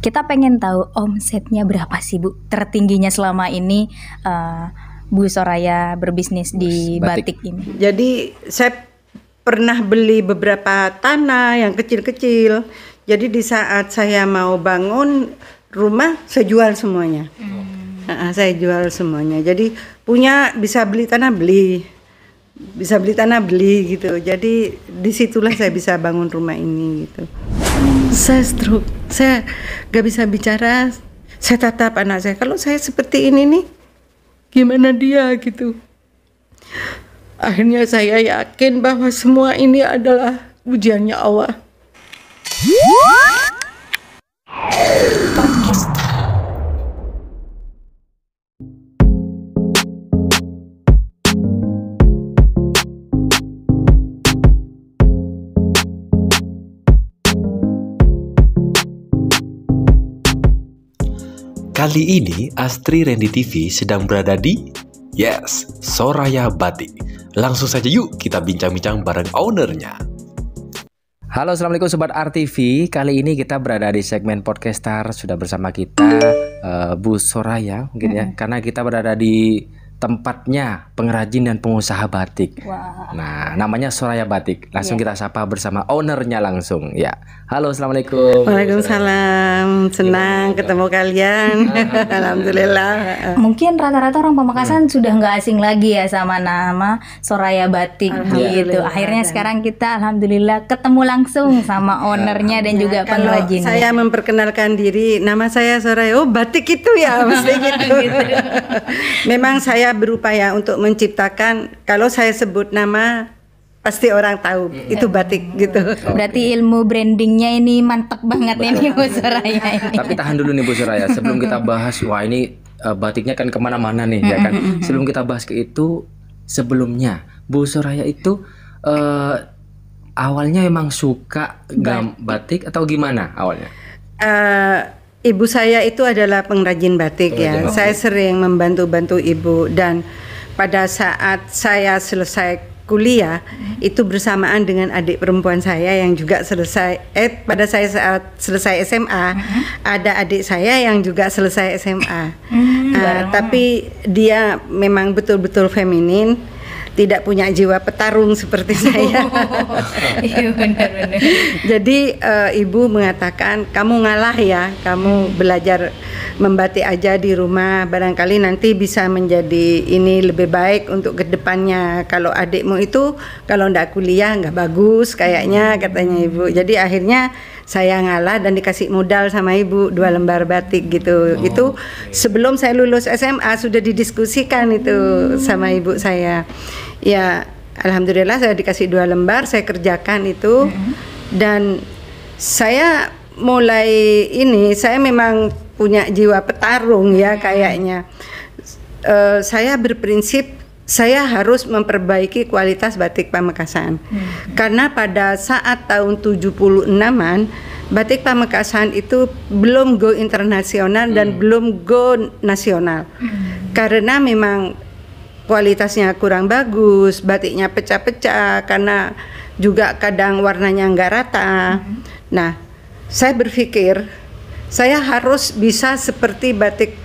Kita pengen tahu omsetnya berapa sih Bu? Tertingginya selama ini uh, Bu Soraya berbisnis di batik. batik ini. Jadi saya pernah beli beberapa tanah yang kecil-kecil. Jadi di saat saya mau bangun rumah, saya jual semuanya. Hmm. Nah, saya jual semuanya. Jadi punya bisa beli tanah beli, bisa beli tanah beli gitu. Jadi disitulah saya bisa bangun rumah ini gitu saya stroke saya gak bisa bicara saya tatap anak saya kalau saya seperti ini nih gimana dia gitu akhirnya saya yakin bahwa semua ini adalah ujiannya Allah Kali ini Astri Randy TV sedang berada di Yes, Soraya Batik. Langsung saja yuk kita bincang-bincang bareng ownernya. Halo, assalamualaikum sobat RTV. Kali ini kita berada di segmen podcaster sudah bersama kita uh, Bu Soraya mungkin ya, karena kita berada di tempatnya pengrajin dan pengusaha batik. Wow. Nah, namanya Soraya Batik. Langsung yeah. kita sapa bersama ownernya langsung. Ya. Halo, assalamualaikum. Waalaikumsalam. Senang ketemu kalian. Alhamdulillah. Mungkin rata-rata orang Pamekasan hmm. sudah nggak asing lagi ya sama nama Soraya Batik gitu. Akhirnya sekarang kita alhamdulillah ketemu langsung sama ya. ownernya dan ya, juga nah, pengrajin. Saya memperkenalkan diri. Nama saya Soraya. Oh, batik itu ya, mesti gitu. gitu. Memang saya berupaya untuk menciptakan kalau saya sebut nama pasti orang tahu hmm. itu batik gitu. Oh, Berarti ilmu brandingnya ini mantap banget ya, Betul. ini Bu Suraya ini. Tapi tahan dulu nih Bu Suraya sebelum kita bahas wah ini uh, batiknya kan kemana-mana nih ya kan. Sebelum kita bahas ke itu sebelumnya Bu Suraya itu uh, awalnya emang suka gam batik atau gimana awalnya? Uh, Ibu saya itu adalah pengrajin batik ya. pengrajin ya. Batik. Saya sering membantu-bantu ibu dan pada saat saya selesai kuliah hmm. itu bersamaan dengan adik perempuan saya yang juga selesai eh pada saya saat selesai SMA hmm. ada adik saya yang juga selesai SMA hmm, uh, tapi dia memang betul-betul feminin tidak punya jiwa petarung seperti saya. Iya benar-benar. Jadi uh, ibu mengatakan kamu ngalah ya, kamu hmm. belajar membatik aja di rumah. Barangkali nanti bisa menjadi ini lebih baik untuk kedepannya. Kalau adikmu itu kalau ndak kuliah nggak bagus kayaknya hmm. katanya ibu. Jadi akhirnya saya ngalah dan dikasih modal sama ibu dua hmm. lembar batik gitu. Oh, itu okay. sebelum saya lulus SMA sudah didiskusikan itu hmm. sama ibu saya. Ya, alhamdulillah saya dikasih dua lembar, saya kerjakan itu hmm. dan saya mulai ini saya memang punya jiwa petarung ya hmm. kayaknya. Uh, saya berprinsip saya harus memperbaiki kualitas batik Pamekasan. Hmm. Karena pada saat tahun 76-an batik Pamekasan itu belum go internasional hmm. dan belum go nasional. Hmm. Karena memang kualitasnya kurang bagus, batiknya pecah-pecah karena juga kadang warnanya nggak rata. Hmm. Nah, saya berpikir saya harus bisa seperti batik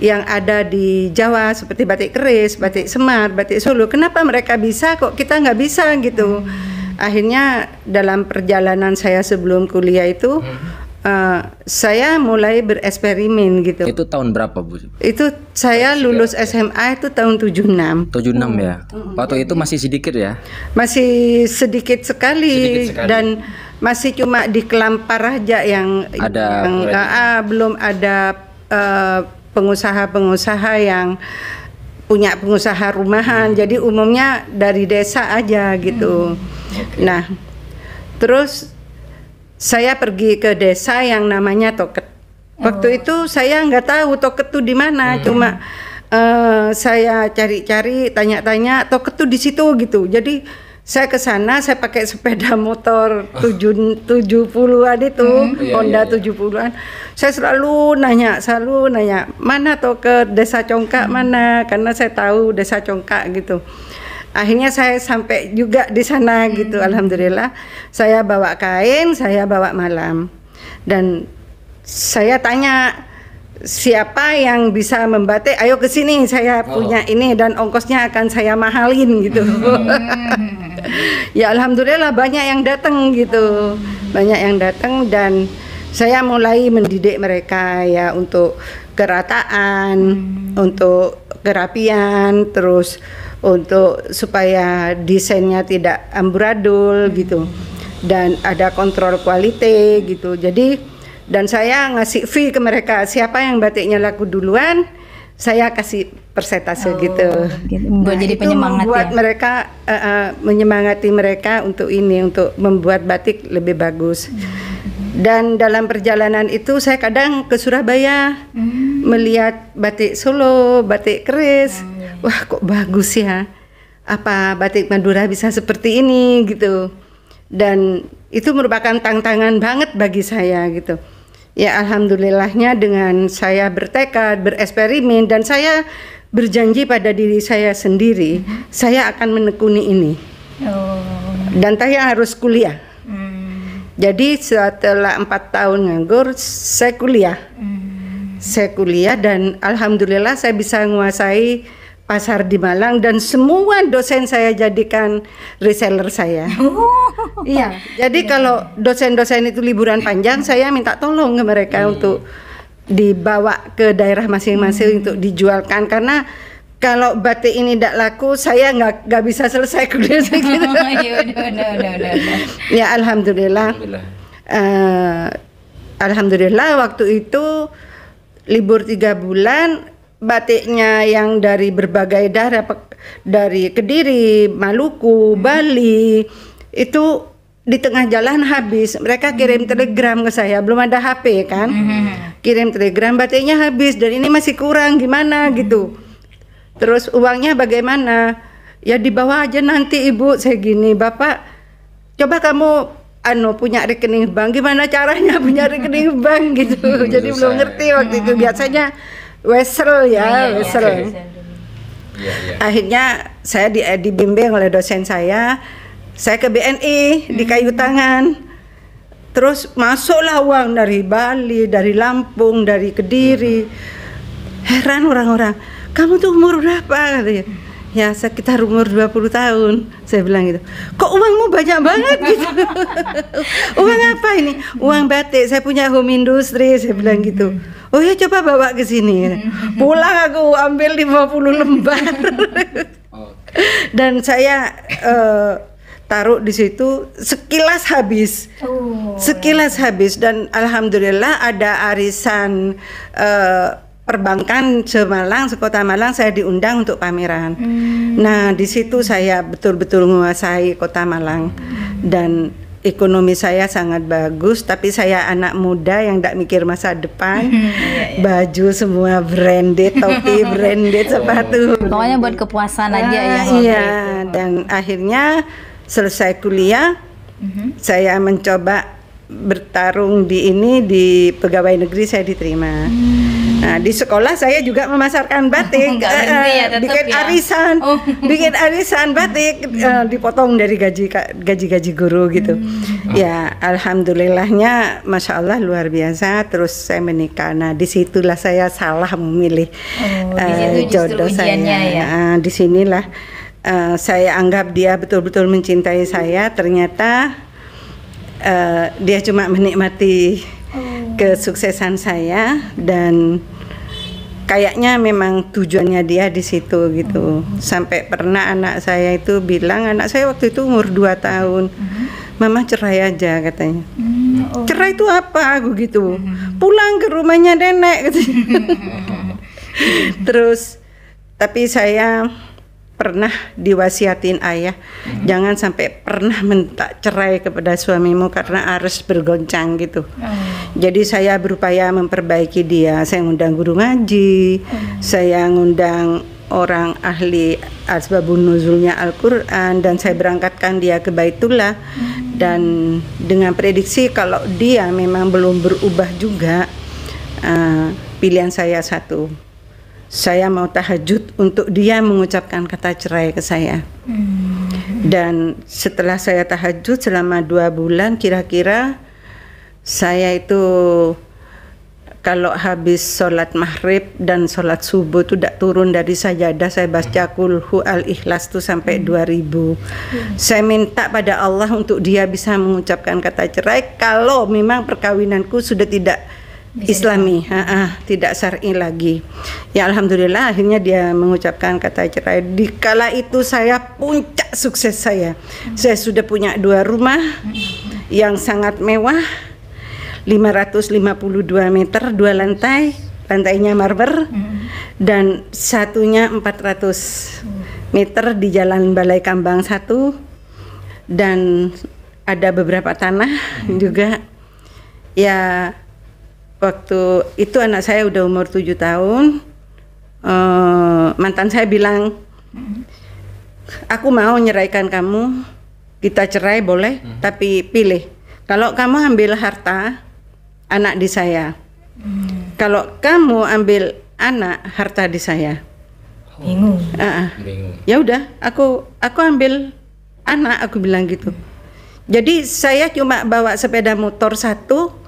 yang ada di Jawa seperti batik keris, batik semar, batik solo. Kenapa mereka bisa kok kita nggak bisa gitu? Hmm. Akhirnya dalam perjalanan saya sebelum kuliah itu hmm. Uh, saya mulai bereksperimen gitu. Itu tahun berapa, Bu? Itu saya iya. lulus SMA itu tahun 76. 76 ya. Waktu itu masih sedikit ya? Masih sedikit sekali, sedikit sekali. dan masih cuma di Kelampar aja yang ada yang, ah, belum ada uh, pengusaha-pengusaha yang punya pengusaha rumahan. Hmm. Jadi umumnya dari desa aja gitu. Hmm. Okay. Nah, terus saya pergi ke desa yang namanya Toket. Waktu oh. itu saya nggak tahu Toket tuh di mana, hmm. cuma uh, saya cari-cari, tanya-tanya Toket tuh di situ gitu. Jadi saya ke sana saya pakai sepeda motor tujuh, tujuh puluhan itu hmm, iya, Honda iya, iya. an saya selalu nanya selalu nanya mana tuh ke desa Congkak hmm. mana karena saya tahu desa Congkak gitu akhirnya saya sampai juga di sana hmm. gitu alhamdulillah saya bawa kain saya bawa malam dan saya tanya siapa yang bisa membatik ayo ke sini saya oh. punya ini dan ongkosnya akan saya mahalin gitu hmm. ya alhamdulillah banyak yang datang gitu banyak yang datang dan saya mulai mendidik mereka ya untuk kerataan hmm. untuk kerapian terus untuk supaya desainnya tidak amburadul gitu. hmm. gitu dan ada kontrol kualitas gitu jadi dan saya ngasih fee ke mereka siapa yang batiknya laku duluan saya kasih persentase oh, gitu. gitu. Nah, Buat Nah, jadi penyemangat ya? membuat ya. mereka uh, uh, menyemangati mereka untuk ini untuk membuat batik lebih bagus. Hmm, hmm. Dan dalam perjalanan itu saya kadang ke Surabaya hmm. melihat batik Solo, batik keris. Hmm. Wah, kok bagus ya. Apa batik Madura bisa seperti ini gitu. Dan itu merupakan tantangan banget bagi saya gitu Ya alhamdulillahnya dengan saya bertekad, bereksperimen dan saya berjanji pada diri saya sendiri, hmm. saya akan menekuni ini. Oh. Dan saya harus kuliah. Hmm. Jadi setelah empat tahun nganggur, saya kuliah. Hmm. Saya kuliah dan alhamdulillah saya bisa menguasai pasar di Malang dan semua dosen saya jadikan reseller saya. Oh. Iya. Jadi yeah. kalau dosen-dosen itu liburan panjang, saya minta tolong ke mereka yeah. Hmm. untuk dibawa ke daerah masing-masing hmm. untuk dijualkan karena kalau batik ini tidak laku, saya nggak nggak bisa selesai kuliah gitu. ya alhamdulillah. Alhamdulillah. Uh, alhamdulillah waktu itu libur tiga bulan batiknya yang dari berbagai daerah dari Kediri, Maluku, hmm. Bali itu di tengah jalan habis. Mereka kirim hmm. telegram ke saya, belum ada HP kan? Hmm, hmm, hmm. Kirim telegram batiknya habis dan ini masih kurang gimana hmm. gitu. Terus uangnya bagaimana? Ya dibawa aja nanti Ibu saya gini, Bapak coba kamu anu punya rekening bank gimana caranya punya rekening bank gitu. Jadi belum ngerti waktu itu biasanya wesel ya, ya, wesel. Iya. Iya, iya. Akhirnya saya di, eh, dibimbing oleh dosen saya, saya ke BNI hmm. di kayu tangan. Terus masuklah uang dari Bali, dari Lampung, dari Kediri. Hmm. Heran orang-orang, kamu tuh umur berapa? Katanya ya sekitar umur 20 tahun saya bilang gitu kok uangmu banyak banget gitu uang apa ini uang batik saya punya home industry saya bilang gitu oh ya coba bawa ke sini pulang aku ambil 50 lembar dan saya uh, taruh di situ sekilas habis oh. sekilas habis dan alhamdulillah ada arisan uh, perbankan Semalang, sekota Malang saya diundang untuk pameran. Hmm. Nah, di situ saya betul-betul menguasai kota Malang dan ekonomi saya sangat bagus tapi saya anak muda yang tidak mikir masa depan hmm. iya, iya. baju semua branded topi branded sepatu pokoknya buat kepuasan ah, aja ya ah, iya dan akhirnya selesai kuliah hmm saya mencoba bertarung di ini di pegawai negeri saya diterima hmm Nah, di sekolah saya juga memasarkan batik, uh, ya, eh, eh, bikin ya. arisan, oh. bikin arisan batik uh, dipotong dari gaji gaji-gaji guru gitu. Hmm. Ya, alhamdulillahnya, masya Allah luar biasa. Terus saya menikah. Nah, disitulah saya salah memilih oh, uh, jodoh saya. Ya. Uh, nah, disinilah uh, saya anggap dia betul-betul mencintai saya. Ternyata uh, dia cuma menikmati kesuksesan saya dan kayaknya memang tujuannya dia di situ gitu. hmm Sampai pernah anak saya itu bilang, anak saya waktu itu umur 2 tahun. hmm Mama cerai aja katanya. hmm Oh. Cerai itu apa aku gitu. hmm Pulang ke rumahnya nenek gitu. Terus tapi saya pernah diwasiatin ayah hmm. jangan sampai pernah minta cerai kepada suamimu karena harus bergoncang gitu hmm. jadi saya berupaya memperbaiki dia saya ngundang guru ngaji hmm. saya ngundang orang ahli asbabun nuzulnya Al-Qur'an dan saya berangkatkan dia ke Baitullah hmm. dan dengan prediksi kalau dia memang belum berubah juga uh, pilihan saya satu saya mau tahajud untuk dia mengucapkan kata cerai ke saya. Hmm. Dan setelah saya tahajud selama dua bulan kira-kira saya itu kalau habis sholat maghrib dan sholat subuh itu tidak turun dari sajadah saya baca kulhu al ikhlas tuh sampai 2000 hmm. hmm. saya minta pada Allah untuk dia bisa mengucapkan kata cerai kalau memang perkawinanku sudah tidak Islami, ha -ha, tidak syar'i lagi. Ya alhamdulillah akhirnya dia mengucapkan kata cerai. Di kala itu saya puncak sukses saya. Hmm. Saya sudah punya dua rumah hmm. hmm, hmm. yang sangat mewah. 552 meter, dua lantai, lantainya marmer hmm. hmm. dan satunya 400 meter di Jalan Balai Kambang satu, dan ada beberapa tanah juga. Ya waktu itu anak saya udah umur 7 tahun uh, mantan saya bilang aku mau nyeraikan kamu kita cerai boleh hmm. tapi pilih kalau kamu ambil harta anak di saya hmm. kalau kamu ambil anak harta di saya oh. bingung uh bingung ya udah aku aku ambil anak aku bilang gitu hmm. jadi saya cuma bawa sepeda motor satu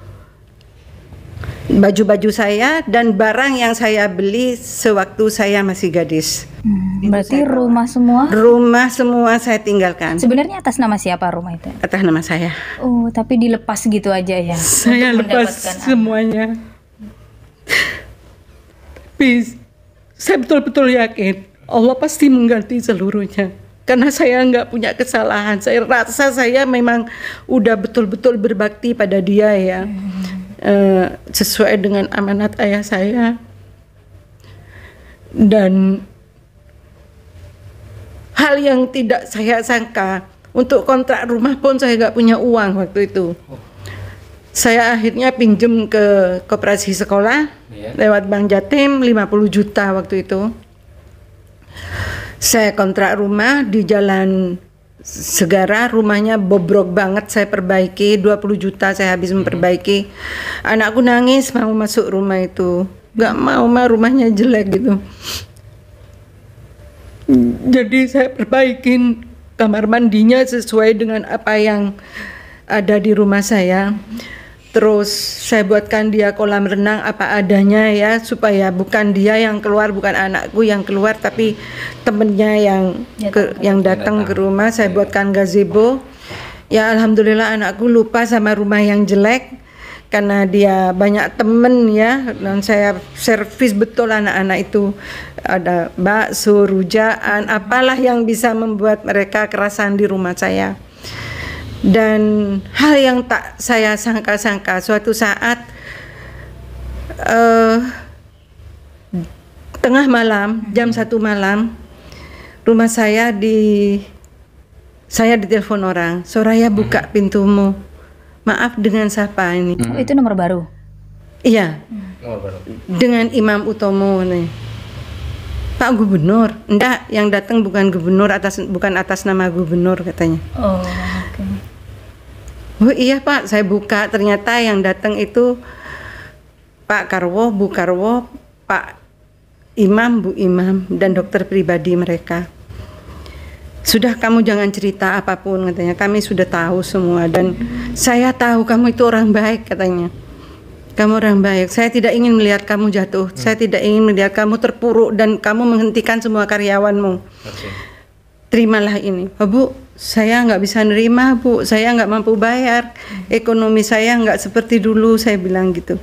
baju-baju saya dan barang yang saya beli sewaktu saya masih gadis. Hmm, berarti saya, rumah semua? Rumah semua saya tinggalkan. Sebenarnya atas nama siapa rumah itu? Atas nama saya. Oh, tapi dilepas gitu aja ya? Saya lepas ah. semuanya. Tapi saya betul-betul yakin Allah pasti mengganti seluruhnya. Karena saya nggak punya kesalahan, saya rasa saya memang udah betul-betul berbakti pada Dia ya. Hmm uh, sesuai dengan amanat ayah saya dan hal yang tidak saya sangka untuk kontrak rumah pun saya nggak punya uang waktu itu saya akhirnya pinjem ke koperasi sekolah yeah. lewat bank jatim 50 juta waktu itu saya kontrak rumah di jalan segera rumahnya bobrok banget saya perbaiki 20 juta saya habis memperbaiki anakku nangis mau masuk rumah itu nggak mau mah rumahnya jelek gitu jadi saya perbaikin kamar mandinya sesuai dengan apa yang ada di rumah saya terus saya buatkan dia kolam renang apa adanya ya supaya bukan dia yang keluar bukan anakku yang keluar tapi temennya yang ya, ke, yang datang ke rumah saya iya. buatkan gazebo ya alhamdulillah anakku lupa sama rumah yang jelek karena dia banyak temen ya dan saya servis betul anak-anak itu ada bakso rujaan apalah yang bisa membuat mereka kerasan di rumah saya dan hal yang tak saya sangka-sangka suatu saat uh, tengah malam jam hmm. satu malam rumah saya di saya ditelepon orang Soraya buka hmm. pintumu maaf dengan siapa ini oh, itu nomor baru iya hmm. nomor baru dengan Imam Utomo nih Pak Gubernur enggak yang datang bukan gubernur atas bukan atas nama gubernur katanya oh okay oh iya pak saya buka ternyata yang datang itu Pak Karwo Bu Karwo Pak Imam Bu Imam dan dokter pribadi mereka sudah kamu jangan cerita apapun katanya kami sudah tahu semua dan saya tahu kamu itu orang baik katanya kamu orang baik saya tidak ingin melihat kamu jatuh hmm. saya tidak ingin melihat kamu terpuruk dan kamu menghentikan semua karyawanmu okay terimalah ini oh, bu saya nggak bisa nerima bu saya nggak mampu bayar ekonomi saya nggak seperti dulu saya bilang gitu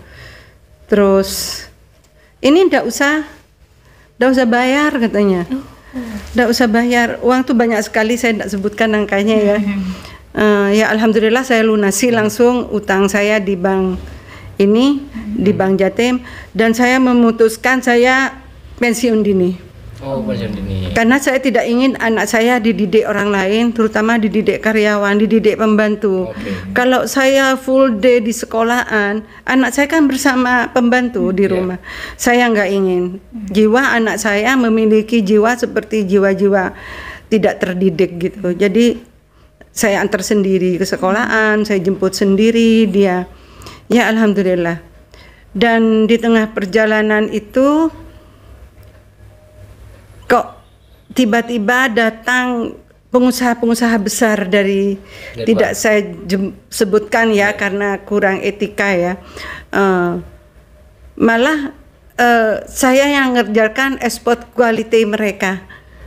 terus ini ndak usah ndak usah bayar katanya ndak usah bayar uang tuh banyak sekali saya ndak sebutkan angkanya ya uh, ya alhamdulillah saya lunasi langsung utang saya di bank ini di bank Jatim dan saya memutuskan saya pensiun dini Oh, Karena saya tidak ingin anak saya dididik orang lain, terutama dididik karyawan, dididik pembantu. Okay. Kalau saya full day di sekolahan, anak saya kan bersama pembantu hmm, di iya. rumah. Yeah. Saya nggak ingin jiwa anak saya memiliki jiwa seperti jiwa-jiwa tidak terdidik gitu. Jadi saya antar sendiri ke sekolahan, saya jemput sendiri dia. Ya alhamdulillah. Dan di tengah perjalanan itu kok tiba-tiba datang pengusaha-pengusaha besar dari Denmark. Iya, tidak saya sebutkan ya, ya karena kurang etika ya uh, malah uh, saya yang ngerjakan ekspor kualiti mereka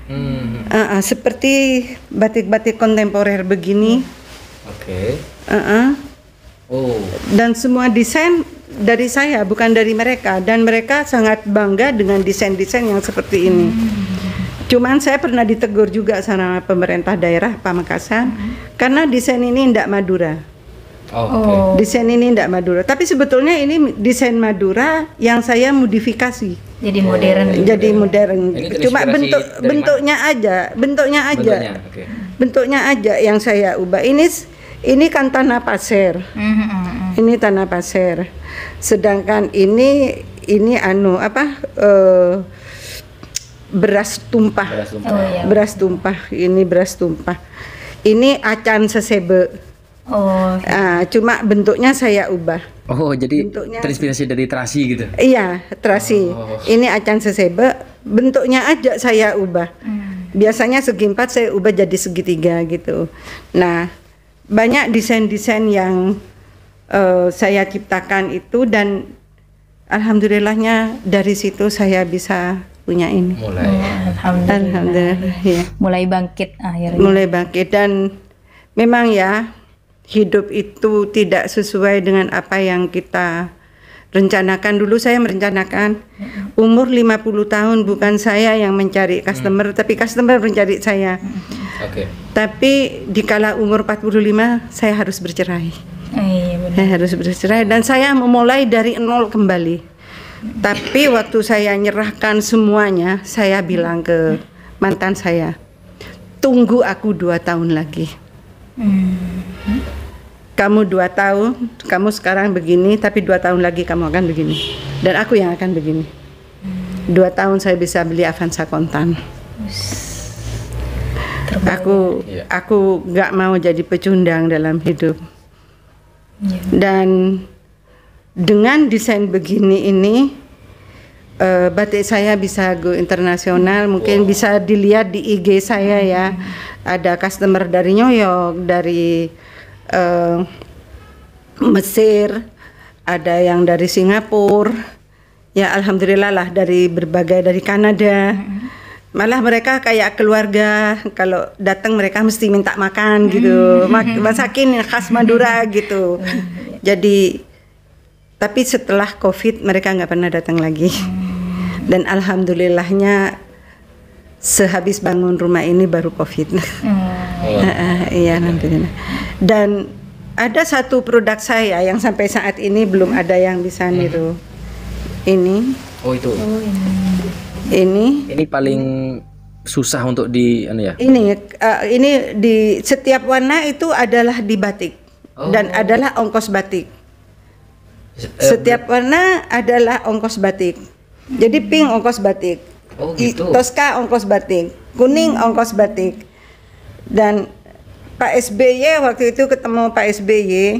hmm. uh, uh, seperti batik-batik kontemporer begini oke okay. uh -uh. oh dan semua desain dari saya bukan dari mereka dan mereka sangat bangga dengan desain-desain yang seperti ini hmm. Cuman saya pernah ditegur juga sama pemerintah daerah Pamekasan hmm. karena desain ini tidak Madura. Oh, okay. Desain ini tidak Madura, tapi sebetulnya ini desain Madura yang saya modifikasi. Jadi modern. Oh, gitu jadi ya. modern. modern. Cuma bentuk bentuknya aja, bentuknya aja. Bentuknya, okay. bentuknya aja yang saya ubah. Ini ini kan tanah pasir. Mm -hmm. Ini tanah pasir. Sedangkan ini ini anu apa? Uh, beras tumpah. Beras tumpah. Oh, iya. Beras tumpah. Ini beras tumpah. Ini acan sesebe. Oh. Uh, cuma bentuknya saya ubah. Oh, jadi bentuknya, terinspirasi dari terasi gitu. Iya, terasi. Oh. Ini acan sesebe, bentuknya aja saya ubah. Hmm. Biasanya segi empat saya ubah jadi segitiga gitu. Nah, banyak desain-desain yang uh, saya ciptakan itu dan alhamdulillahnya dari situ saya bisa punya ini. Mulai. Oh, alhamdulillah. Alhamdulillah ya. Mulai bangkit akhirnya. Mulai bangkit dan memang ya hidup itu tidak sesuai dengan apa yang kita rencanakan dulu saya merencanakan umur 50 tahun bukan saya yang mencari mm. customer hmm. tapi customer mencari saya. Mm. Okay. Tapi di kala umur 45 saya harus bercerai. Eh, iya benar. Saya harus bercerai dan saya memulai dari nol kembali. Tapi waktu saya nyerahkan semuanya, saya bilang ke mantan saya, tunggu aku dua tahun lagi. Kamu dua tahun, kamu sekarang begini, tapi dua tahun lagi kamu akan begini. Dan aku yang akan begini. Dua tahun saya bisa beli Avanza kontan. Terbaik. Aku iya. aku nggak mau jadi pecundang dalam hidup. Dan dengan desain begini ini uh, batik saya bisa go internasional mungkin wow. bisa dilihat di IG saya ya hmm. ada customer dari New York dari uh, Mesir ada yang dari Singapura ya alhamdulillah lah dari berbagai dari Kanada hmm. malah mereka kayak keluarga kalau datang mereka mesti minta makan gitu mm-hmm. masakin khas Madura gitu mm-hmm. jadi tapi setelah COVID mereka nggak pernah datang lagi. Hmm. Dan alhamdulillahnya sehabis bangun rumah ini baru COVID. Hmm. iya nanti Dan ada satu produk saya yang sampai saat ini belum ada yang bisa hmm. niru. Ini. Oh itu. Oh, ini. Ini. paling susah untuk di anu ya. Ini uh, ini di setiap warna itu adalah di batik oh. dan adalah ongkos batik. Eh, Setiap warna adalah ongkos batik. Jadi hmm. pink ongkos batik. Oh gitu. Toska ongkos batik. Kuning hmm. ongkos batik. Dan Pak SBY waktu itu ketemu Pak SBY uh,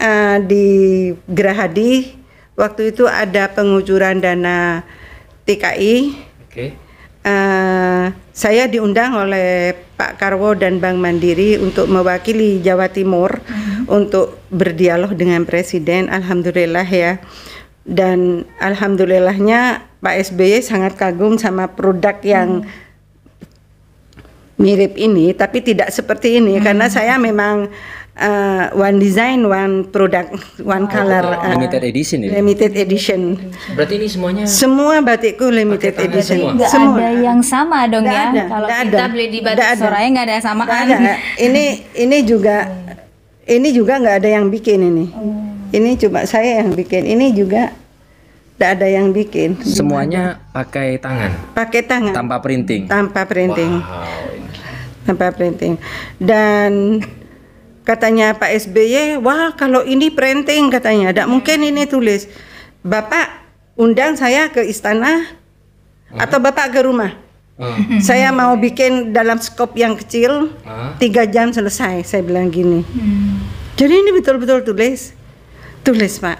eh, di Gerahadi. Waktu itu ada pengucuran dana TKI. Oke. Okay. Uh, eh, saya diundang oleh Pak Karwo dan Bang Mandiri untuk mewakili Jawa Timur. Hmm untuk berdialog dengan presiden alhamdulillah ya dan alhamdulillahnya Pak SBY sangat kagum sama produk yang hmm. mirip ini tapi tidak seperti ini hmm. karena saya memang uh, one design, one product, one oh, color. Uh, limited edition Ini. Limited edition. Berarti ini semuanya? Semua batikku limited edition. Semua. semua. ada yang sama dong gak ya? Ada, Kalau kita ada. beli di batik Soraya nggak ada yang sama kan? Ada. Ini, ini juga ini juga nggak ada yang bikin ini. Oh. Ini cuma saya yang bikin. Ini juga nggak ada yang bikin. Semuanya pakai tangan. Pakai tangan. Tanpa printing. Tanpa printing. Wow. Tanpa printing. Dan katanya Pak SBY, wah kalau ini printing katanya, tidak mungkin ini tulis. Bapak undang saya ke istana hmm. atau bapak ke rumah? Hmm. Saya mau bikin dalam skop yang kecil, tiga jam selesai. Saya bilang gini. Hmm. Jadi ini betul-betul tulis, tulis pak.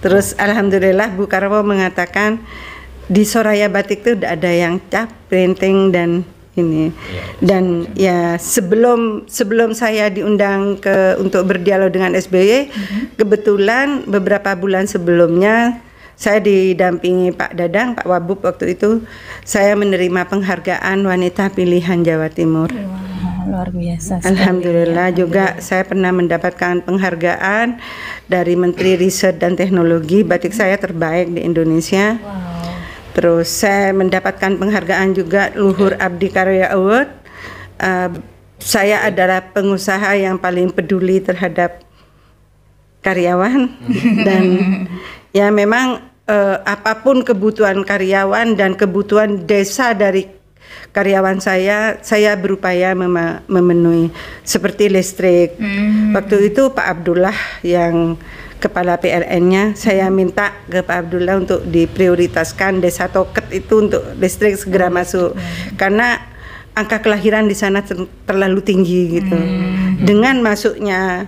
Terus alhamdulillah Bu Karwo mengatakan di Soraya Batik itu tidak ada yang cap printing dan ini ya, dan ya sebelum sebelum saya diundang ke untuk berdialog dengan SBY -hmm. kebetulan beberapa bulan sebelumnya saya didampingi Pak Dadang, Pak Wabub waktu itu saya menerima penghargaan wanita pilihan Jawa Timur. Wow, luar biasa. Alhamdulillah ya. juga saya pernah mendapatkan penghargaan dari Menteri Riset dan Teknologi batik saya terbaik di Indonesia. Wow. Terus saya mendapatkan penghargaan juga Luhur Abdi Karya Award. Uh, saya adalah pengusaha yang paling peduli terhadap karyawan dan ya memang eh, apapun kebutuhan karyawan dan kebutuhan desa dari karyawan saya, saya berupaya mem memenuhi seperti listrik. Mm. Waktu itu Pak Abdullah yang kepala PLN-nya saya hmm. minta ke Pak Abdullah untuk diprioritaskan desa Toket itu untuk listrik segera oh, masuk hmm. karena angka kelahiran di sana ter terlalu tinggi gitu. Hmm. Dengan masuknya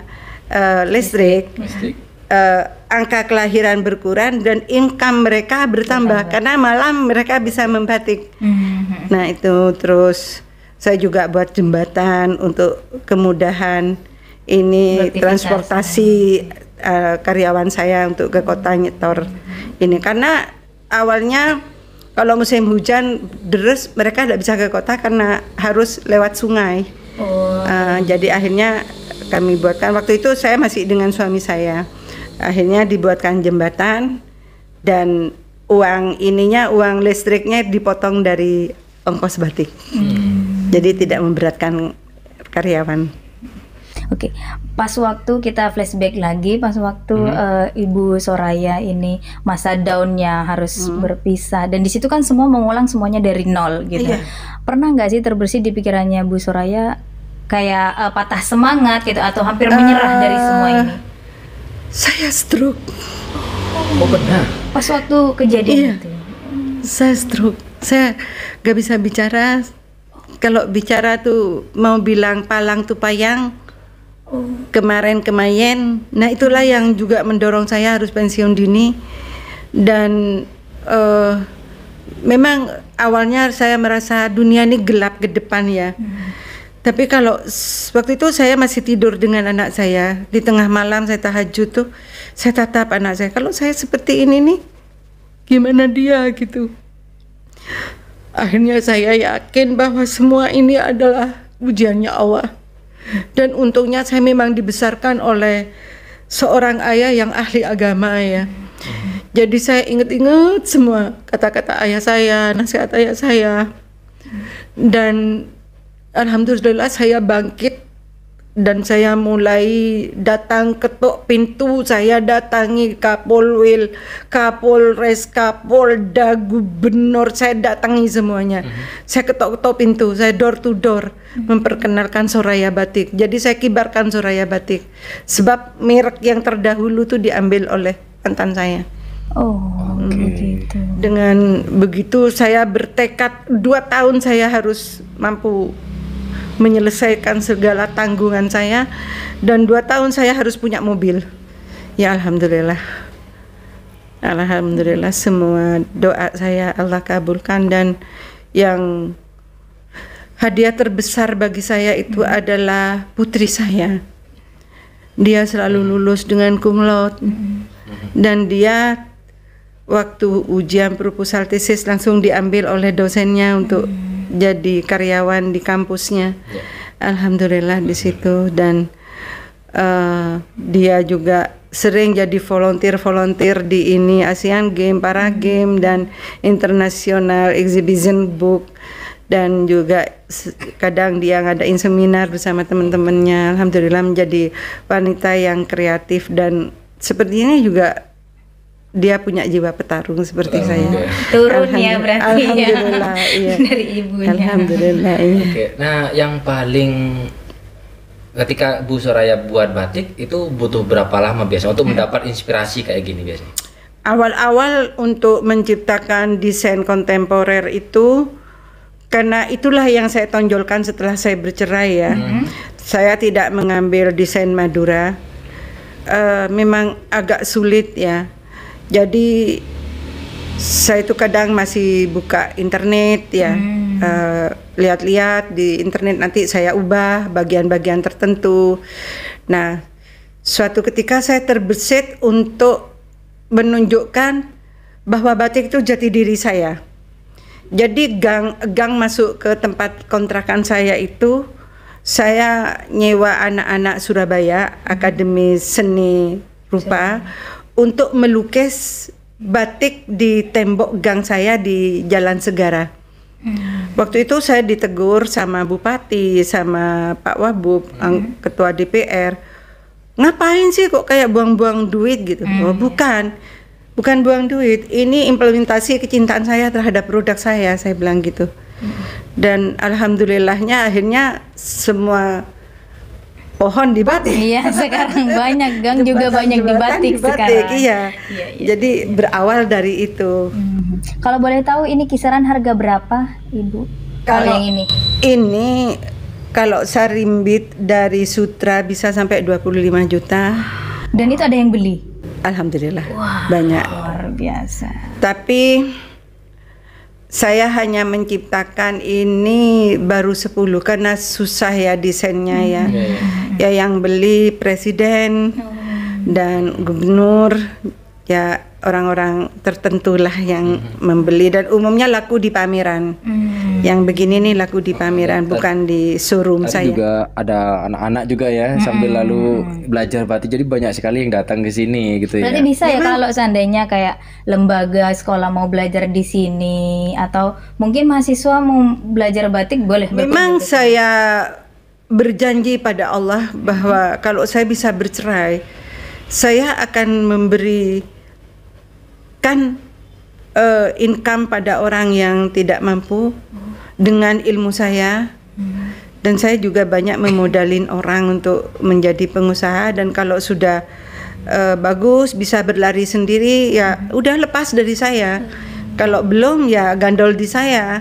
uh, listrik, listrik uh, angka kelahiran berkurang dan income mereka bertambah karena malam mereka bisa membatik. Mm-hmm. Nah itu terus saya juga buat jembatan untuk kemudahan ini transportasi uh, karyawan saya untuk ke kota mm-hmm. Nyetor mm-hmm. ini karena awalnya kalau musim hujan deres mereka tidak bisa ke kota karena harus lewat sungai. Oh. Uh, jadi akhirnya kami buatkan waktu itu saya masih dengan suami saya akhirnya dibuatkan jembatan dan uang ininya uang listriknya dipotong dari ongkos batik hmm. jadi tidak memberatkan karyawan oke pas waktu kita flashback lagi pas waktu hmm. uh, ibu Soraya ini masa daunnya harus hmm. berpisah dan disitu kan semua mengulang semuanya dari nol gitu yeah. pernah nggak sih terbersih di pikirannya bu Soraya kayak uh, patah semangat gitu atau hampir menyerah uh, dari semua ini saya stroke. Oh benar. Pas waktu kejadian iya. itu. Ya? Saya stroke. Saya gak bisa bicara. Kalau bicara tuh mau bilang palang tuh payang. Kemarin kemayen. Nah itulah yang juga mendorong saya harus pensiun dini. Dan uh, memang awalnya saya merasa dunia ini gelap ke depan ya. Hmm tapi kalau waktu itu saya masih tidur dengan anak saya di tengah malam saya tahajud tuh, saya tatap anak saya. Kalau saya seperti ini nih, gimana dia gitu? Akhirnya saya yakin bahwa semua ini adalah ujiannya Allah. Dan untungnya saya memang dibesarkan oleh seorang ayah yang ahli agama ya. Jadi saya ingat-ingat semua kata-kata ayah saya, nasihat ayah saya. Dan alhamdulillah saya bangkit dan saya mulai datang ketuk pintu saya datangi Kapolwil, Kapolres, Kapolda, Gubernur saya datangi semuanya. Mm -hmm. Saya ketuk-ketuk pintu, saya door to door mm -hmm. memperkenalkan Soraya Batik. Jadi saya kibarkan Soraya Batik sebab merek yang terdahulu itu diambil oleh mantan saya. Oh, okay. Hmm. Dengan begitu saya bertekad dua tahun saya harus mampu menyelesaikan segala tanggungan saya dan dua tahun saya harus punya mobil ya alhamdulillah alhamdulillah semua doa saya Allah kabulkan dan yang hadiah terbesar bagi saya itu hmm. adalah putri saya dia selalu hmm. lulus dengan cum hmm. dan dia waktu ujian proposal tesis langsung diambil oleh dosennya untuk hmm jadi karyawan di kampusnya. Ya. Alhamdulillah di situ dan uh, dia juga sering jadi volunteer-volunteer di ini ASEAN Game, Para hmm. Game dan International Exhibition Book dan juga kadang dia ngadain seminar bersama teman-temannya. Alhamdulillah menjadi wanita yang kreatif dan seperti ini juga dia punya jiwa petarung seperti oh, saya. Okay. Turun ya berarti ya. Alhamdulillah, iya. ya. Dari ibunya. Alhamdulillah. Iya. Oke. Okay. Nah, yang paling ketika Bu Soraya buat batik itu butuh berapa lama biasa untuk mendapat inspirasi kayak gini biasanya? Awal-awal untuk menciptakan desain kontemporer itu karena itulah yang saya tonjolkan setelah saya bercerai ya. -hmm. hmm. Saya tidak mengambil desain Madura. Uh, memang agak sulit ya jadi saya itu kadang masih buka internet ya hmm. uh, lihat-lihat di internet nanti saya ubah bagian-bagian tertentu nah suatu ketika saya terbesit untuk menunjukkan bahwa batik itu jati diri saya jadi gang gang masuk ke tempat kontrakan saya itu saya nyewa anak-anak Surabaya Akademi Seni Rupa untuk melukis batik di tembok gang saya di Jalan Segara. Hmm. Waktu itu saya ditegur sama bupati, sama Pak Wabub, hmm. ketua DPR. Ngapain sih kok kayak buang-buang duit gitu? Hmm. Oh, bukan. Bukan buang duit, ini implementasi kecintaan saya terhadap produk saya, saya bilang gitu. Hmm. Dan alhamdulillahnya akhirnya semua pohon di batik. Iya, sekarang banyak gang juga banyak di batik sekarang. Iya. Iya, iya. iya. Jadi iya. berawal dari itu. Hmm. Kalau boleh tahu ini kisaran harga berapa, Ibu? Kalau yang ini. Ini kalau sarimbit dari sutra bisa sampai 25 juta. Dan itu ada yang beli? Alhamdulillah. Wow, banyak. Luar biasa. Tapi saya hanya menciptakan ini baru 10 karena susah ya desainnya ya. Yeah. Mhm hmm. ya yang beli presiden hmm. dan gubernur ya orang-orang tertentulah yang hmm. membeli dan umumnya laku di pameran. Hmm. Yang begini nih laku di pameran bukan di showroom saya. juga ada anak-anak juga ya hmm. sambil lalu belajar batik. Jadi banyak sekali yang datang ke sini gitu Berarti ya. Berarti bisa ya kalau seandainya kayak lembaga sekolah mau belajar di sini atau mungkin mahasiswa mau belajar batik boleh. Memang saya berjanji pada Allah bahwa mhm. kalau saya bisa bercerai, saya akan memberikan uh, eh, income pada orang yang tidak mampu mhm. dengan ilmu saya. Mhm. Dan saya juga banyak memodalin orang untuk menjadi pengusaha dan kalau sudah uh, bagus bisa berlari sendiri ya udah lepas dari saya. Kalau belum ya gandol di saya.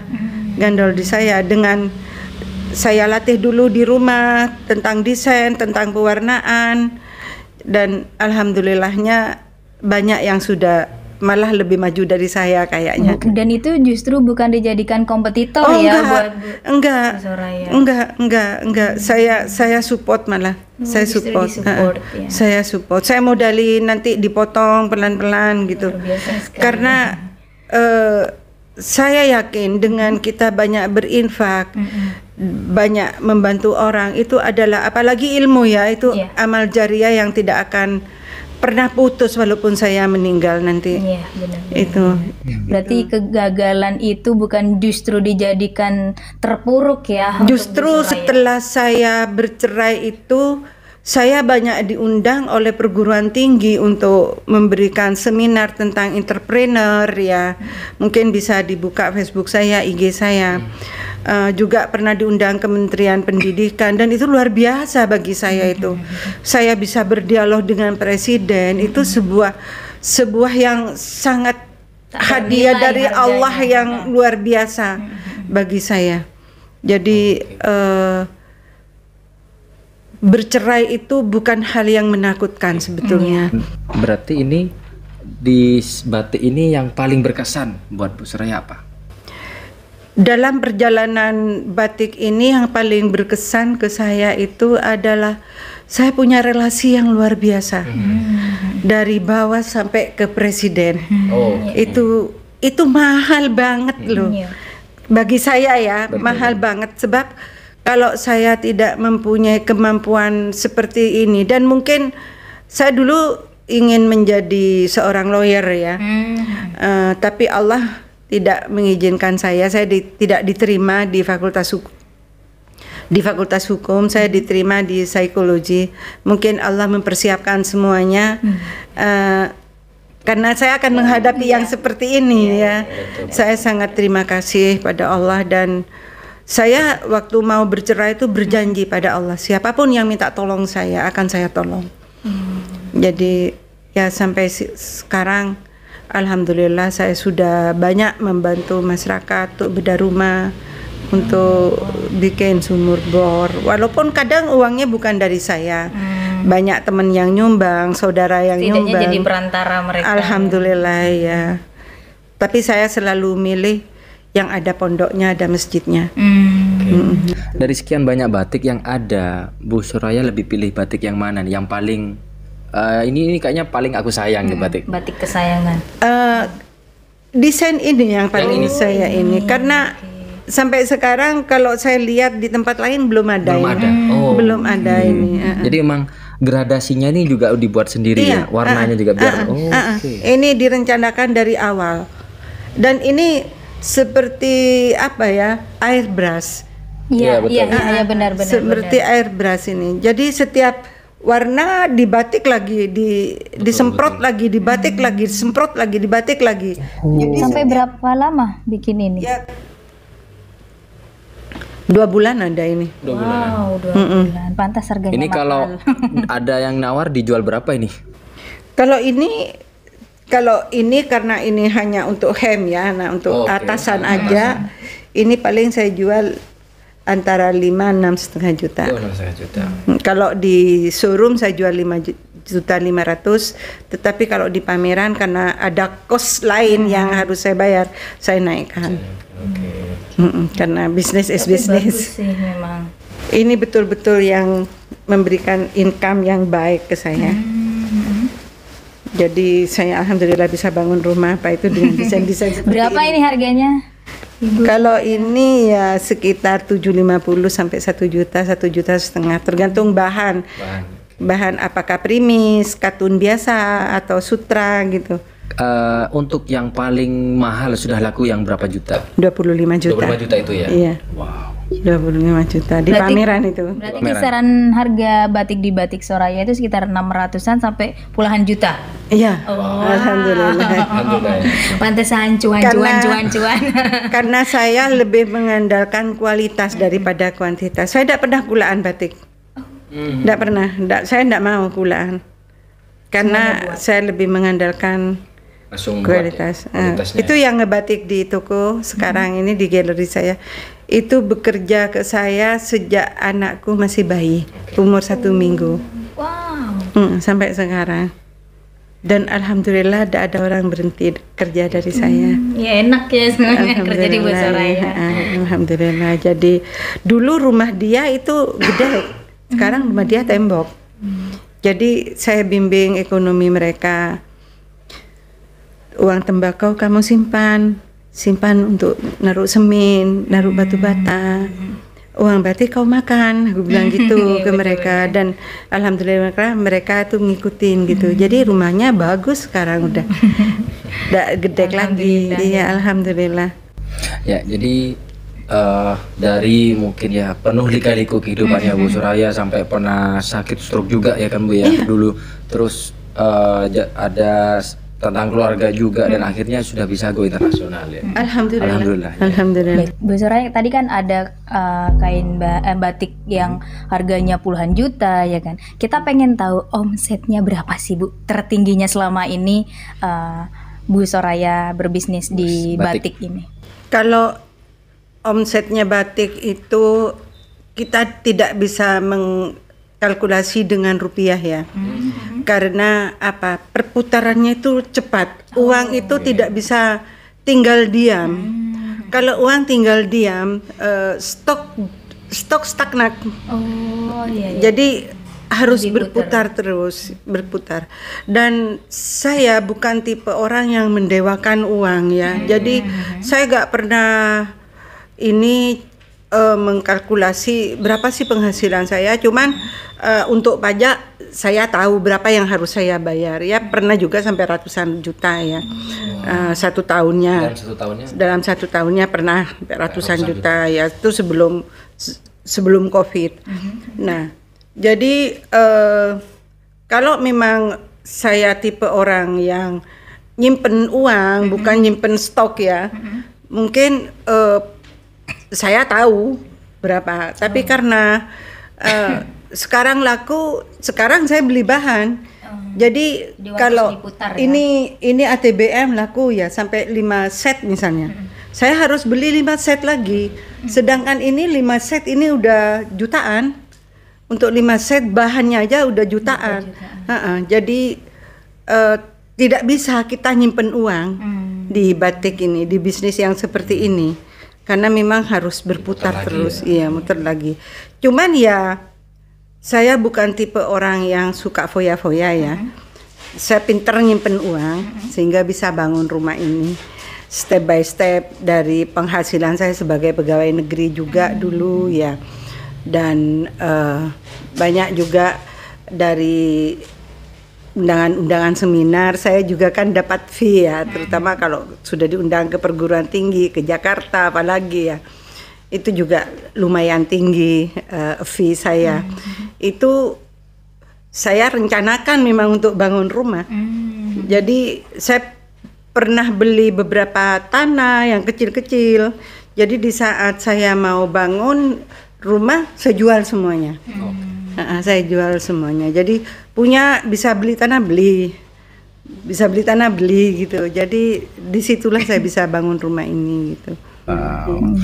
Gandol di saya dengan saya latih dulu di rumah tentang desain, tentang pewarnaan dan alhamdulillahnya banyak yang sudah malah lebih maju dari saya kayaknya. Dan itu justru bukan dijadikan kompetitor oh, ya enggak, buat enggak, Soraya. Enggak, enggak, enggak. Hmm. Saya saya support malah. Hmm, saya support. uh, ya. Saya support. Saya modali nanti dipotong pelan-pelan gitu. Karena uh, saya yakin dengan kita banyak berinfak -hmm, hmm banyak membantu orang itu adalah apalagi ilmu ya itu yeah. amal jariah yang tidak akan pernah putus walaupun saya meninggal nanti. yeah, iya, benar. Itu. Ya, Berarti kegagalan itu bukan justru dijadikan terpuruk ya. Justru ya? setelah saya bercerai itu saya banyak diundang oleh perguruan tinggi untuk memberikan seminar tentang entrepreneur ya. Mungkin bisa dibuka Facebook saya, IG saya. yeah uh, juga pernah diundang Kementerian Pendidikan dan itu luar biasa bagi saya itu. Saya bisa berdialog dengan presiden itu sebuah sebuah yang sangat hadiah dari Allah yang ya. luar biasa hmm, hmm, hmm. bagi saya. Jadi uh, bercerai itu bukan hal yang menakutkan sebetulnya. Berarti ini di batik ini yang paling berkesan buat Bu Seraya apa? dalam perjalanan batik ini yang paling berkesan ke saya itu adalah saya punya relasi yang luar biasa hmm. dari bawah sampai ke presiden hmm. oh. itu itu mahal banget hmm. loh iya. bagi saya ya Betul. mahal banget sebab kalau saya tidak mempunyai kemampuan seperti ini dan mungkin saya dulu ingin menjadi seorang lawyer ya hmm. uh, tapi Allah tidak mengizinkan saya saya di, tidak diterima di fakultas hukum di fakultas hukum saya hmm. diterima di psikologi mungkin Allah mempersiapkan semuanya hmm. uh, karena saya akan oh, menghadapi iya. yang seperti ini iya, ya, iya, saya sangat terima kasih pada Allah dan saya waktu mau bercerai itu berjanji pada Allah siapapun yang minta tolong saya akan saya tolong hmm. jadi ya sampai sekarang Alhamdulillah saya sudah banyak membantu masyarakat untuk bedah rumah, untuk bikin sumur bor. Walaupun kadang uangnya bukan dari saya. Hmm. Banyak teman yang nyumbang, saudara yang Tidaknya nyumbang. jadi perantara mereka. Alhamdulillah ya. Tapi saya selalu milih yang ada pondoknya, ada masjidnya. Hmm. Hmm. Dari sekian banyak batik yang ada, Bu Suraya lebih pilih batik yang mana? Yang paling uh, ini ini kayaknya paling aku sayang hmm, batik batik kesayangan uh, desain ini yang paling yang ini. saya ini, hmm, ini. karena okay sampai sekarang kalau saya lihat di tempat lain belum ada belum ini. ada hmm. oh. belum ada hmm. ini uh jadi emang gradasinya ini juga dibuat sendiri iya. ya warnanya uh -uh. juga biar uh Oh, uh Okay. ini direncanakan dari awal dan ini seperti apa ya airbrush Iya, iya, iya benar-benar. Iya, seperti benar. airbrush ini. Jadi setiap warna dibatik lagi di betul, disemprot betul. lagi dibatik hmm. lagi disemprot lagi dibatik lagi oh. Jadi sampai berapa lama bikin ini ya dua bulan ada ini dua wow, dua mm -mm. bulan pantas harganya ini mahal. kalau ada yang nawar dijual berapa ini kalau ini kalau ini karena ini hanya untuk hem ya nah untuk oh, okay. atasan aja atasan. ini paling saya jual antara 5 enam setengah juta. Oh, setengah juta. Hmm, kalau di showroom saya jual 5 juta 500, tetapi kalau di pameran karena ada kos lain hmm. yang harus saya bayar, saya naikkan. Okay. Hmm, karena bisnis is bisnis. memang. Ini betul-betul yang memberikan income yang baik ke saya. Hmm. Jadi saya alhamdulillah bisa bangun rumah apa itu dengan desain-desain. Berapa ini harganya? Ibu. Kalau ini ya sekitar 750 sampai 1 juta, 1 juta setengah tergantung bahan. Bahan, bahan apakah primis, katun biasa atau sutra gitu. Uh, untuk yang paling mahal sudah laku yang berapa juta? 25 juta. 25 juta itu ya. Iya. Wow. Iya, sudah 25 juta di batik, pameran itu. Berarti pameran. kisaran harga batik di batik Soraya itu sekitar enam ratusan sampai puluhan juta. Iya. Oh. Alhamdulillah. Pantas Pantesan cuan karena, cuan cuan cuan. karena saya lebih mengandalkan kualitas daripada kuantitas. Saya tidak pernah gulaan batik. Hmm. Tidak hmm. pernah. Tidak saya tidak mau gulaan. Karena saya lebih mengandalkan kualitas. uh, itu yang ngebatik di toko sekarang hmm. ini di galeri saya itu bekerja ke saya sejak anakku masih bayi, okay. umur satu minggu. Wow. Hmm, sampai sekarang. Dan alhamdulillah tidak ada orang berhenti kerja dari hmm, saya. ya enak ya sebenarnya kerja di Bu Soraya. Ya. Ah, alhamdulillah. Jadi dulu rumah dia itu gede, sekarang rumah dia tembok. Jadi saya bimbing ekonomi mereka. Uang tembakau kamu simpan, simpan untuk naruh semen, naruh batu hmm. bata. Uang berarti kau makan, aku bilang gitu iya, ke mereka dan alhamdulillah mereka tuh ngikutin gitu. Hmm. Jadi rumahnya bagus sekarang udah. Udah gede lagi. Iya, ya. alhamdulillah. Ya, jadi uh, dari mungkin ya penuh lika-liku kehidupannya Bu hmm, Suraya sampai pernah sakit stroke juga ya kan Bu ya iya. dulu. Terus uh, ada tentang keluarga juga dan akhirnya sudah bisa go internasional ya. Alhamdulillah. Alhamdulillah. Ya. Alhamdulillah. Bu soraya tadi kan ada uh, kain ba eh, batik yang harganya puluhan juta ya kan. Kita pengen tahu omsetnya berapa sih Bu? Tertingginya selama ini uh, Bu Soraya berbisnis di batik, batik ini. Kalau omsetnya batik itu kita tidak bisa mengkalkulasi dengan rupiah ya. Hmm karena apa perputarannya itu cepat oh, uang iya. itu tidak bisa tinggal diam hmm. kalau uang tinggal diam uh, stok stok stagnan oh, iya. iya. jadi harus berputar terus berputar dan saya bukan tipe orang yang mendewakan uang ya hmm. jadi saya nggak pernah ini uh, mengkalkulasi berapa sih penghasilan saya cuman uh, untuk pajak saya tahu berapa yang harus saya bayar ya pernah juga sampai ratusan juta ya hmm. uh, satu tahunnya dalam satu tahunnya dalam satu tahunnya pernah ratusan, ratusan juta, juta ya itu sebelum se sebelum covid hmm. nah jadi uh, kalau memang saya tipe orang yang nyimpen uang hmm. bukan nyimpen stok ya hmm. mungkin uh, saya tahu berapa tapi oh. karena uh, sekarang laku sekarang saya beli bahan hmm. jadi kalau diputar, ini ya? ini ATBM laku ya sampai lima set misalnya hmm. saya harus beli lima set lagi hmm. sedangkan ini lima set ini udah jutaan untuk lima set bahannya aja udah jutaan, jutaan. Ha -ha. jadi uh, tidak bisa kita nyimpen uang hmm. di batik ini di bisnis yang seperti ini karena memang harus berputar terus ya. iya muter lagi cuman ya saya bukan tipe orang yang suka foya-foya ya. Mm -hmm. Saya pinter nyimpen uang mm -hmm. sehingga bisa bangun rumah ini step by step dari penghasilan saya sebagai pegawai negeri juga mm -hmm. dulu ya. Dan uh, banyak juga dari undangan-undangan seminar saya juga kan dapat fee ya mm-hmm. terutama kalau sudah diundang ke perguruan tinggi ke Jakarta apalagi ya itu juga lumayan tinggi uh, fee saya hmm itu saya rencanakan memang untuk bangun rumah. Hmm. Jadi saya pernah beli beberapa tanah yang kecil-kecil. Jadi di saat saya mau bangun rumah, saya jual semuanya. Hmm. Nah, saya jual semuanya. Jadi punya bisa beli tanah beli, bisa beli tanah beli gitu. Jadi disitulah saya bisa bangun rumah ini gitu. Wow. Hmm.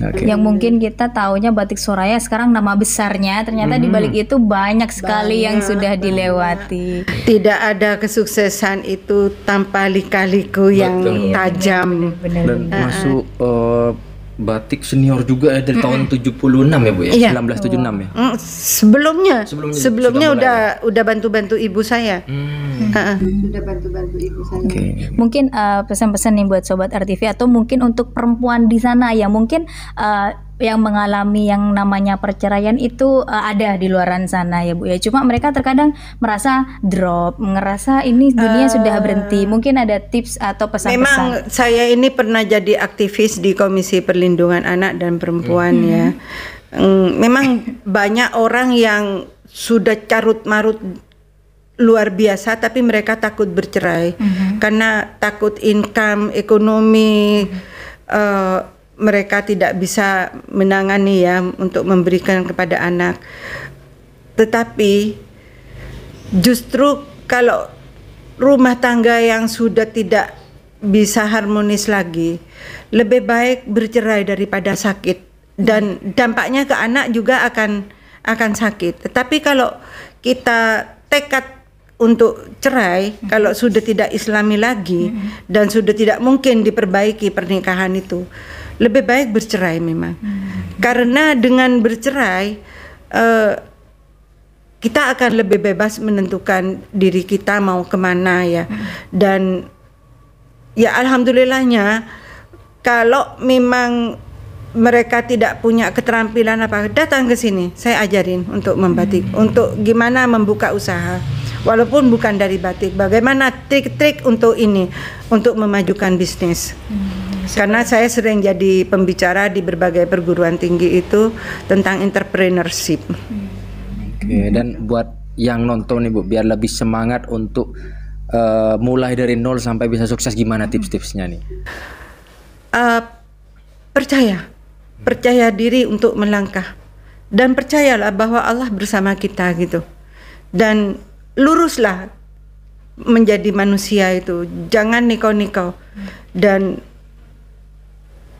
Okay. Yang mungkin kita taunya batik Soraya sekarang nama besarnya, ternyata hmm di balik itu banyak sekali banyak, yang sudah banyak. dilewati. Tidak ada kesuksesan itu tanpa lika-liku yang tajam. Benar, benar. Dan masuk uh, batik senior juga ya dari mm hmm tahun 76 ya Bu ya. Iya. 1976 ya. Mm, sebelumnya. Sebelumnya, sebelumnya udah ya? udah bantu-bantu ibu saya. Hmm. Uh Udah bantu-bantu ibu saya. Okay. Mungkin eh, pesan-pesan uh, pesan nih buat sobat RTV atau mungkin untuk perempuan di sana ya mungkin uh, yang mengalami yang namanya perceraian itu uh, ada di luaran sana ya Bu ya. Cuma mereka terkadang merasa drop, ngerasa ini dunia uh, sudah eh, berhenti. Mungkin ada tips atau pesan-pesan. Memang saya ini pernah jadi aktivis di Komisi Perlindungan Anak dan Perempuan hmm. ya. Hmm, memang banyak orang yang sudah carut marut luar biasa tapi mereka takut bercerai -hmm. karena takut income ekonomi -hmm. uh, mereka tidak bisa menangani ya untuk memberikan kepada anak. Tetapi justru kalau rumah tangga yang sudah tidak bisa harmonis lagi, lebih baik bercerai daripada sakit dan dampaknya ke anak juga akan akan sakit. Tetapi kalau kita tekad untuk cerai mm-hmm. kalau sudah tidak islami lagi mm-hmm. dan sudah tidak mungkin diperbaiki pernikahan itu lebih baik bercerai memang hmm. karena dengan bercerai uh, kita akan lebih bebas menentukan diri kita mau kemana ya hmm. dan ya alhamdulillahnya kalau memang mereka tidak punya keterampilan apa datang ke sini saya ajarin untuk membatik hmm. untuk gimana membuka usaha walaupun bukan dari batik bagaimana trik-trik untuk ini untuk memajukan bisnis hmm. Karena saya sering jadi pembicara di berbagai perguruan tinggi itu tentang entrepreneurship. Oke, dan buat yang nonton nih Bu, biar lebih semangat untuk uh, mulai dari nol sampai bisa sukses gimana tips-tipsnya nih? Uh, percaya, percaya diri untuk melangkah dan percayalah bahwa Allah bersama kita gitu. Dan luruslah menjadi manusia itu. Jangan niko-niko. Dan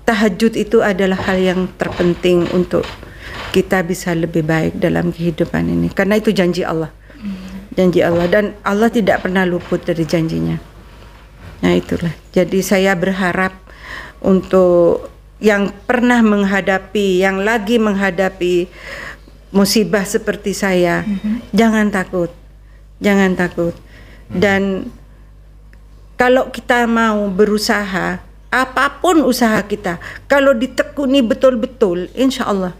tahajud itu adalah hal yang terpenting untuk kita bisa lebih baik dalam kehidupan ini karena itu janji Allah janji Allah dan Allah tidak pernah luput dari janjinya nah itulah jadi saya berharap untuk yang pernah menghadapi yang lagi menghadapi musibah seperti saya, mm-hmm. jangan takut, jangan takut. Dan kalau kita mau berusaha, apapun usaha kita kalau ditekuni betul-betul insya Allah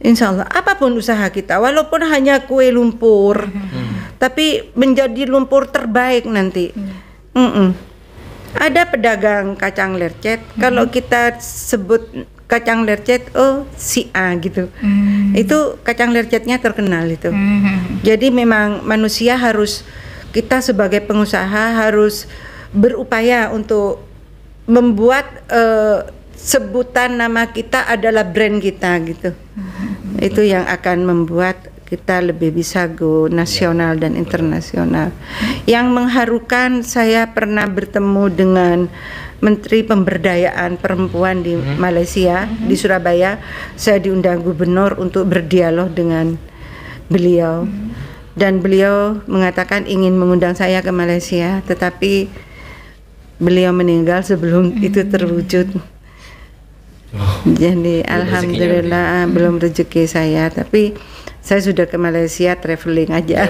insya Allah apapun usaha kita walaupun hanya kue lumpur hmm. tapi menjadi lumpur terbaik nanti hmm. Mm -mm. ada pedagang kacang lercet hmm. kalau kita sebut kacang lercet oh si A gitu hmm. itu kacang lercetnya terkenal itu hmm. hmm, hmm. jadi memang manusia harus kita sebagai pengusaha harus berupaya untuk membuat uh, sebutan nama kita adalah brand kita gitu. Hmm. Itu yang akan membuat kita lebih bisa go nasional dan internasional. Yang mengharukan saya pernah bertemu dengan Menteri Pemberdayaan Perempuan di hmm. Malaysia hmm. di Surabaya. Saya diundang gubernur untuk berdialog dengan beliau. Hmm. Dan beliau mengatakan ingin mengundang saya ke Malaysia, tetapi beliau meninggal sebelum hmm. itu terwujud. Oh, Jadi alhamdulillah ya, belum rezeki saya, tapi saya sudah ke Malaysia traveling aja.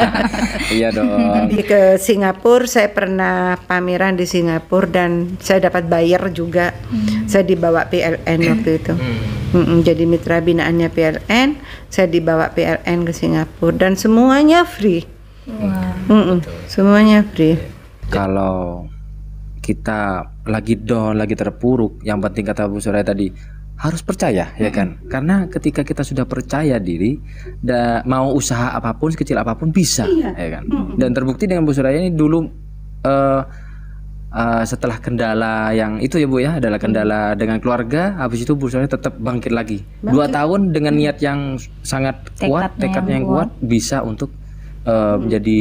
iya dong. Ke Singapura saya pernah pameran di Singapura dan saya dapat bayar juga. Hmm. Saya dibawa PLN waktu itu. Hmm. jadi mitra binaannya PLN, saya dibawa PLN ke Singapura dan semuanya free. Wow. semuanya free. Kalau kita lagi down, lagi terpuruk, yang penting kata Bu Surya tadi harus percaya ya kan? Karena ketika kita sudah percaya diri, da, mau usaha apapun sekecil apapun bisa iya. ya kan? Dan terbukti dengan Bu Surya ini dulu uh, uh, setelah kendala yang itu ya Bu ya, adalah kendala hmm. dengan keluarga, habis itu Bu Surya tetap bangkit lagi. Bangkit. Dua tahun dengan niat yang sangat tekadnya kuat, tekadnya yang, yang kuat, kuat bisa untuk uh, hmm. menjadi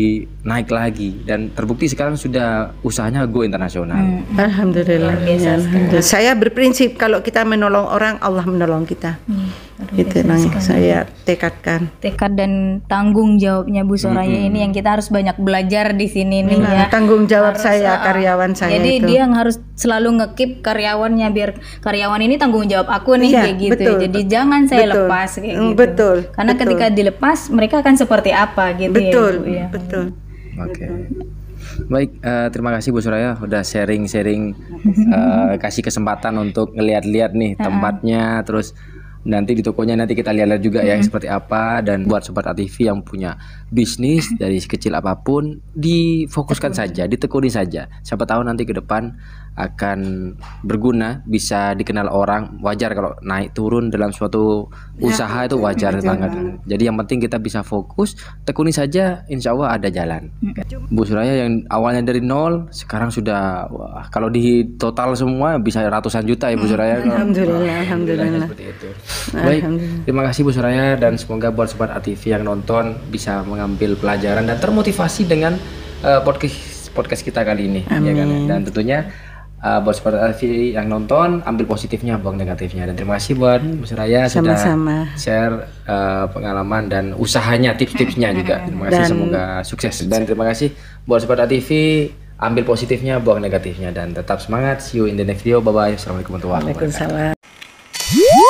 naik lagi dan terbukti sekarang sudah usahanya go internasional. Hmm. Alhamdulillah. Ya, Alhamdulillah. Saya berprinsip kalau kita menolong orang Allah menolong kita. Hmm. itu yang saya tekadkan. Tekad dan tanggung jawabnya Bu Soraya hmm. ini yang kita harus banyak belajar di sini nih nah, ya. Tanggung jawab harus, saya ah, karyawan saya Jadi itu. dia yang harus selalu ngekip karyawannya biar karyawan ini tanggung jawab aku nih ya, kayak gitu. Ya. Betul, Jadi jangan saya betul, lepas kayak hmm, gitu. Betul. Karena betul. ketika dilepas mereka akan seperti apa gitu ya, betul, ya. Bu, ya. Betul. Oke. Okay. Baik, uh, terima kasih Bu Suraya udah sharing-sharing uh, kasih kesempatan untuk ngeliat-liat nih tempatnya terus nanti di tokonya nanti kita lihat-lihat juga ya seperti apa dan buat sobat ATV yang punya bisnis dari kecil apapun difokuskan saja, ditekuni saja. Siapa tahu nanti ke depan akan berguna, bisa dikenal orang. Wajar kalau naik turun dalam suatu ya, usaha itu wajar banget. Jadi yang penting kita bisa fokus, tekuni saja, insya Allah ada jalan. Hmm. Bu Suraya yang awalnya dari nol, sekarang sudah wah, kalau di total semua bisa ratusan juta ya Bu hmm, Suraya. Hmm. Alhamdulillah, alhamdulillah. Seperti itu. Baik, alhamdulillah. terima kasih Bu Suraya dan semoga buat sobat ATV yang nonton bisa mengambil pelajaran dan termotivasi dengan uh, podcast podcast kita kali ini Amin. ya kan dan tentunya uh, buat sobat TV yang nonton ambil positifnya buang negatifnya dan terima kasih buat Mas Raya Sama -sama. sudah share uh, pengalaman dan usahanya tips-tipsnya juga terima kasih dan, semoga sukses dan terima kasih buat sobat TV ambil positifnya buang negatifnya dan tetap semangat see you in the next video bye bye assalamualaikum warahmatullahi wabarakatuh